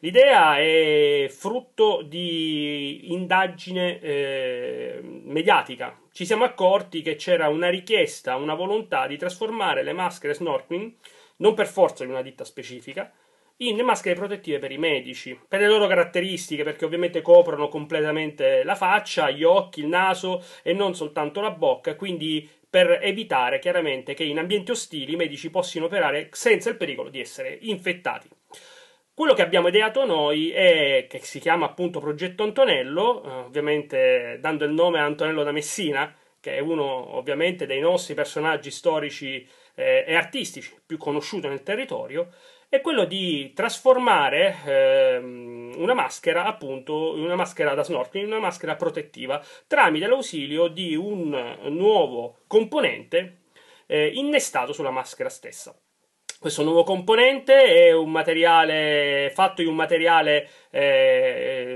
L'idea è frutto di indagine eh, mediatica. Ci siamo accorti che c'era una richiesta, una volontà di trasformare le maschere snorkeling, non per forza di una ditta specifica, in maschere protettive per i medici, per le loro caratteristiche, perché ovviamente coprono completamente la faccia, gli occhi, il naso e non soltanto la bocca, quindi per evitare chiaramente che in ambienti ostili i medici possano operare senza il pericolo di essere infettati. Quello che abbiamo ideato noi è che si chiama appunto Progetto Antonello, eh, ovviamente dando il nome a Antonello da Messina, che è uno ovviamente dei nostri personaggi storici eh, e artistici più conosciuto nel territorio, è quello di trasformare ehm, una maschera appunto in una maschera da snorkeling, in una maschera protettiva tramite l'ausilio di un nuovo componente eh, innestato sulla maschera stessa. Questo nuovo componente è un materiale fatto in un materiale eh,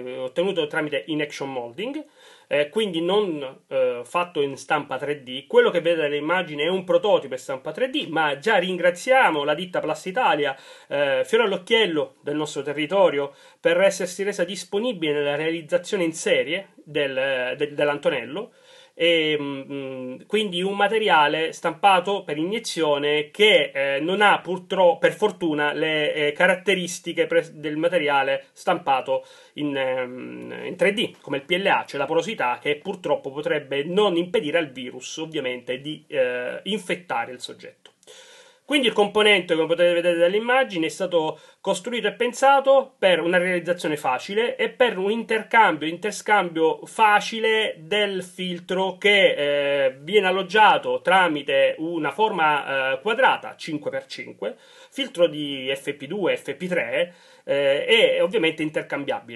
eh, ottenuto tramite in-action molding, eh, quindi non eh, fatto in stampa 3D. Quello che vedete nell'immagine è un prototipo in stampa 3D, ma già ringraziamo la ditta Plastitalia, eh, fiore all'occhiello del nostro territorio, per essersi resa disponibile nella realizzazione in serie del, eh, de, dell'Antonello e ehm, quindi un materiale stampato per iniezione che eh, non ha purtroppo per fortuna le eh, caratteristiche pre- del materiale stampato in, ehm, in, 3D come il PLA, cioè la porosità che purtroppo potrebbe non impedire al virus ovviamente di eh, infettare il soggetto. Quindi il componente, come potete vedere dall'immagine, è stato costruito e pensato per una realizzazione facile e per un intercambio, interscambio facile del filtro che eh, viene alloggiato tramite una forma eh, quadrata 5x5, filtro di FP2, FP3 eh, e ovviamente intercambiabile.